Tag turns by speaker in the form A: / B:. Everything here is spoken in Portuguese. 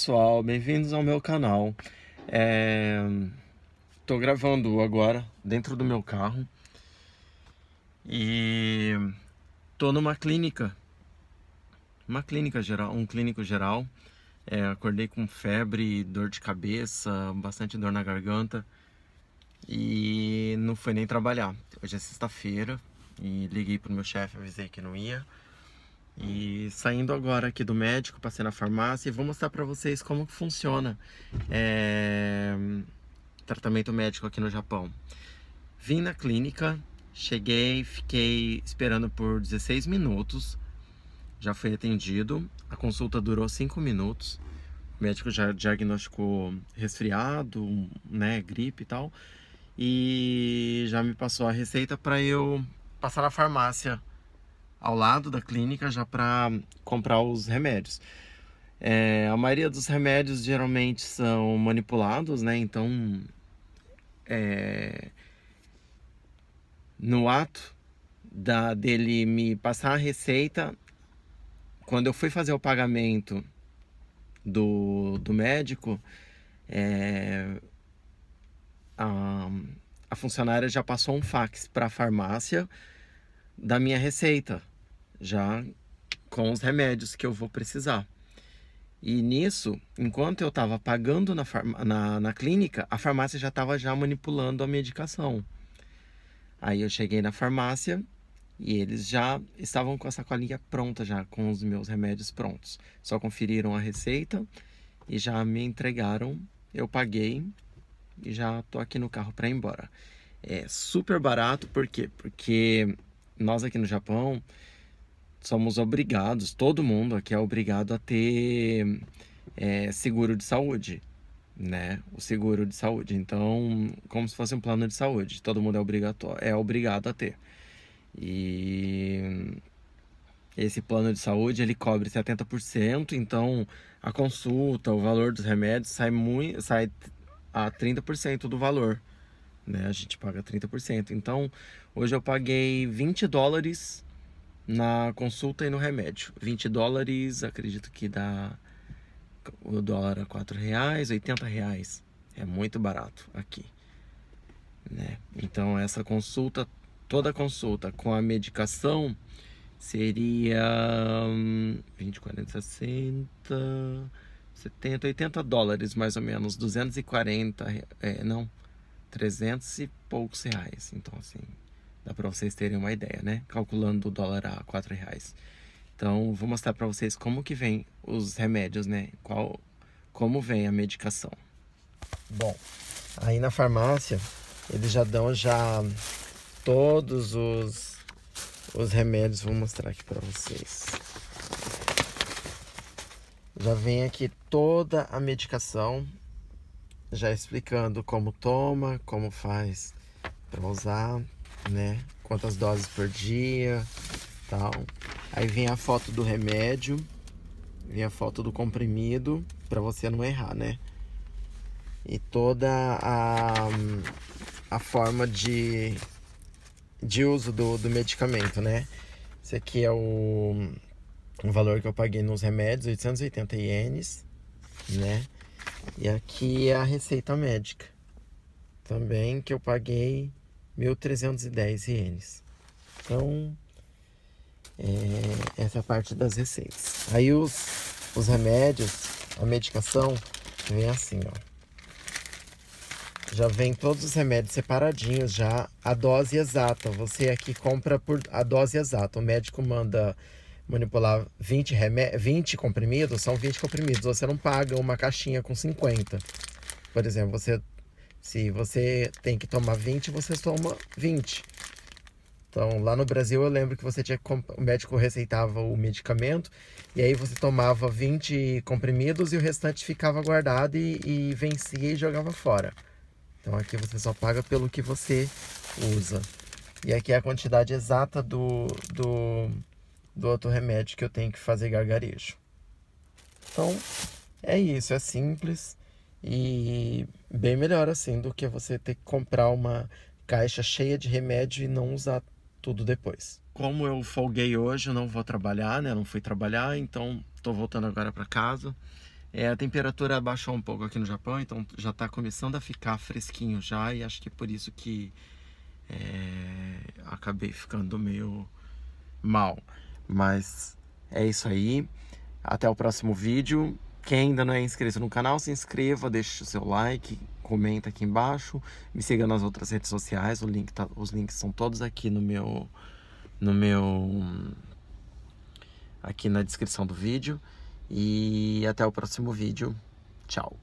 A: pessoal, bem-vindos ao meu canal. Estou é, Tô gravando agora dentro do meu carro e estou numa clínica, uma clínica geral, um clínico geral. É, acordei com febre, dor de cabeça, bastante dor na garganta e não fui nem trabalhar. Hoje é sexta-feira e liguei pro meu chefe, avisei que não ia. E saindo agora aqui do médico, passei na farmácia e vou mostrar para vocês como funciona é, tratamento médico aqui no Japão. Vim na clínica, cheguei, fiquei esperando por 16 minutos, já fui atendido, a consulta durou 5 minutos, o médico já diagnosticou resfriado, né, gripe e tal, e já me passou a receita para eu passar na farmácia ao lado da clínica já para comprar os remédios. É, a maioria dos remédios geralmente são manipulados, né? Então, é, no ato da, dele me passar a receita, quando eu fui fazer o pagamento do, do médico, é, a, a funcionária já passou um fax para a farmácia da minha receita já com os remédios que eu vou precisar. E nisso, enquanto eu estava pagando na, na, na, clínica, a farmácia já estava já manipulando a medicação. Aí eu cheguei na farmácia e eles já estavam com a sacolinha pronta já, com os meus remédios prontos. Só conferiram a receita e já me entregaram. Eu paguei e já tô aqui no carro para ir embora. É super barato, por quê? Porque nós aqui no Japão, somos obrigados, todo mundo aqui é obrigado a ter é, seguro de saúde, né? O seguro de saúde. Então, como se fosse um plano de saúde, todo mundo é, obrigatório, é obrigado a ter. E esse plano de saúde ele cobre 70%, então a consulta, o valor dos remédios sai muito, sai a 30% do valor, né? A gente paga 30%. Então, hoje eu paguei 20 dólares na consulta e no remédio. 20 dólares, acredito que dá o dólar a 4 reais, 80 reais. É muito barato aqui. Né? Então essa consulta, toda consulta com a medicação seria 20, 40, 60, 70, 80 dólares mais ou menos, 240, é, não, 300 e poucos reais. Então assim, Dá para vocês terem uma ideia, né? Calculando o dólar a quatro reais. Então, vou mostrar para vocês como que vem os remédios, né? Qual, como vem a medicação. Bom, aí na farmácia, eles já dão já todos os, os remédios. Vou mostrar aqui para vocês. Já vem aqui toda a medicação, já explicando como toma, como faz para usar, né? Quantas doses por dia, tal. Aí vem a foto do remédio, vem a foto do comprimido, para você não errar, né? E toda a, a forma de, de uso do, do medicamento, né? Esse aqui é o, o valor que eu paguei nos remédios, 880 ienes, né? E aqui é a receita médica. Também que eu paguei 1.310 ienes. Então, é, essa é a parte das receitas. Aí os, os remédios, a medicação, vem assim, ó. Já vem todos os remédios separadinhos, já a dose exata. Você aqui compra por a dose exata. O médico manda manipular 20, remé 20 comprimidos, são 20 comprimidos. Você não paga uma caixinha com 50. Por exemplo, você se você tem que tomar 20, você toma 20. Então, lá no Brasil, eu lembro que você tinha o médico receitava o medicamento e aí você tomava 20 comprimidos e o restante ficava guardado e, e vencia e jogava fora. Então, aqui você só paga pelo que você usa. E aqui é a quantidade exata do, do, do outro remédio que eu tenho que fazer gargarejo. Então, é isso, é simples. E bem melhor assim do que você ter que comprar uma caixa cheia de remédio e não usar tudo depois. Como eu folguei hoje, eu não vou trabalhar, né? Não fui trabalhar, então estou voltando agora para casa. É, a temperatura baixou um pouco aqui no Japão, então já está começando a ficar fresquinho já e acho que é por isso que é, acabei ficando meio mal. Mas é isso aí. Até o próximo vídeo. Quem ainda não é inscrito no canal, se inscreva, deixe o seu like, comenta aqui embaixo, me siga nas outras redes sociais, link tá, os links são todos aqui no meu no meu aqui na descrição do vídeo e até o próximo vídeo. Tchau.